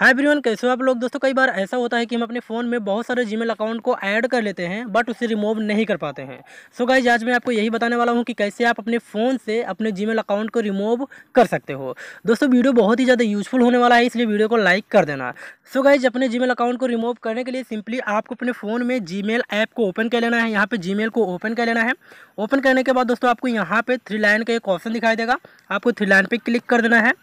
हाय Brian कैसे हो आप लोग दोस्तों कई बार ऐसा होता है कि हम अपने फ़ोन में बहुत सारे जीमेल अकाउंट को ऐड कर लेते हैं बट उसे रिमूव नहीं कर पाते हैं सो so गाइज आज मैं आपको यही बताने वाला हूं कि कैसे आप अपने फ़ोन से अपने जीमेल अकाउंट को रिमूव कर सकते हो दोस्तों वीडियो बहुत ही ज़्यादा यूजफुल होने वाला है इसलिए वीडियो को लाइक कर देना सो so गाइज अपने जी अकाउंट को रिमूव करने के लिए सिंपली आपको अपने फ़ोन में जी ऐप को ओपन कर लेना है यहाँ पर जी को ओपन कर लेना है ओपन करने के बाद दोस्तों आपको यहाँ पर थ्री लाइन का एक ऑप्शन दिखाई देगा आपको थ्री लाइन पर क्लिक कर देना है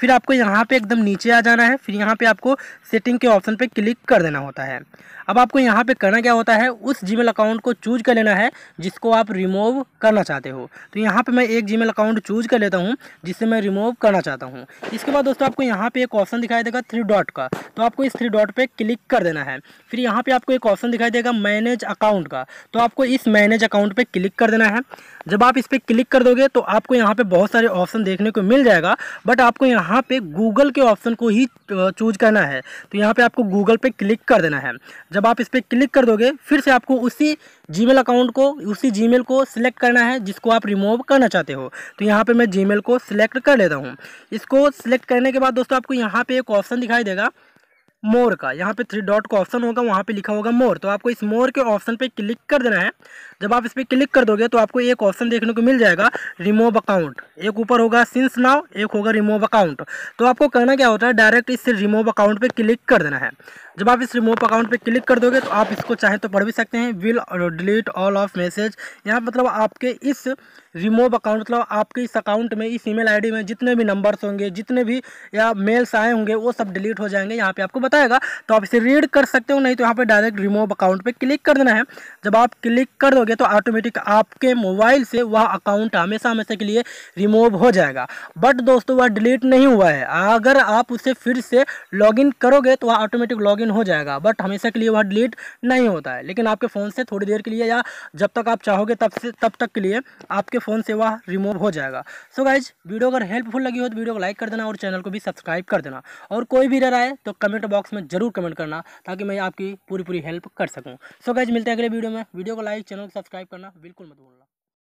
फिर आपको यहाँ पे एकदम नीचे आ जाना है फिर यहाँ पे आपको सेटिंग के ऑप्शन पे क्लिक कर देना होता है अब आपको यहाँ पे करना क्या होता है उस जीमेल अकाउंट को चूज कर लेना है जिसको आप रिमूव करना चाहते हो तो यहाँ पे मैं एक जीमेल अकाउंट चूज कर लेता हूँ जिससे मैं रिमूव करना चाहता हूँ इसके बाद दोस्तों आपको यहाँ पे एक ऑप्शन दिखाई देगा थ्री डॉट का तो आपको इस थ्री डॉट पर क्लिक कर देना है फिर यहाँ पर आपको एक ऑप्शन दिखाई देगा मैनेज अकाउंट का तो आपको इस मैनेज अकाउंट पर क्लिक कर देना है जब आप इस पर क्लिक कर दोगे तो आपको यहाँ पर बहुत सारे ऑप्शन देखने को मिल जाएगा बट आपको यहाँ यहाँ पे गूगल के ऑप्शन को ही चूज करना है तो यहाँ पे आपको गूगल पे क्लिक कर देना है जब आप इस पर क्लिक कर दोगे फिर से आपको उसी जीमेल अकाउंट को उसी जीमेल को सिलेक्ट करना है जिसको आप रिमूव करना चाहते हो तो यहाँ पे मैं जीमेल को सिलेक्ट कर लेता हूँ इसको सिलेक्ट करने के बाद दोस्तों आपको यहाँ पे एक ऑप्शन दिखाई देगा मोर का यहाँ पे थ्री डॉट का ऑप्शन होगा वहाँ पे लिखा होगा मोर तो आपको इस मोर के ऑप्शन पे क्लिक कर देना है जब आप इस पर क्लिक कर दोगे तो आपको एक ऑप्शन देखने को मिल जाएगा रिमूव अकाउंट एक ऊपर होगा सिंस नाव एक होगा रिमूव अकाउंट तो आपको करना क्या होता है डायरेक्ट इस रिमूव अकाउंट पर क्लिक कर देना है जब आप इस रिमूव अकाउंट पर क्लिक कर दोगे तो आप इसको चाहें तो पढ़ भी सकते हैं will delete all of message यहाँ मतलब आपके इस रिमूव अकाउंट मतलब आपके इस अकाउंट में इस ई मेल में जितने भी नंबर्स होंगे जितने भी या मेल्स आए होंगे वो सब डिलीट हो जाएंगे यहाँ पर आपको बता बताएगा तो आप इसे रीड कर सकते हो नहीं तो यहाँ पर डायरेक्ट रिमूव अकाउंट पर क्लिक कर देना है जब आप क्लिक कर दोगे तो ऑटोमेटिक आपके मोबाइल से वह अकाउंट हमेशा हमेशा के लिए रिमूव हो जाएगा बट दोस्तों वह डिलीट नहीं हुआ है अगर आप उसे फिर से लॉगिन करोगे तो वह ऑटोमेटिक लॉगिन हो जाएगा बट हमेशा के लिए वह डिलीट नहीं होता है लेकिन आपके फ़ोन से थोड़ी देर के लिए या जब तक आप चाहोगे तब से तब तक के लिए आपके फ़ोन से वह रिमूव हो जाएगा सो so गाइज वीडियो अगर हेल्पफुल लगी हो तो वीडियो को लाइक कर देना और चैनल को भी सब्सक्राइब कर देना और कोई भी रह रहा है तो कमेंट बॉक्स बॉक्स में जरूर कमेंट करना ताकि मैं आपकी पूरी पूरी हेल्प कर सकूँ सो गैज मिलते हैं अगले वीडियो में वीडियो को लाइक चैनल को सब्सक्राइब करना बिल्कुल मत भूलना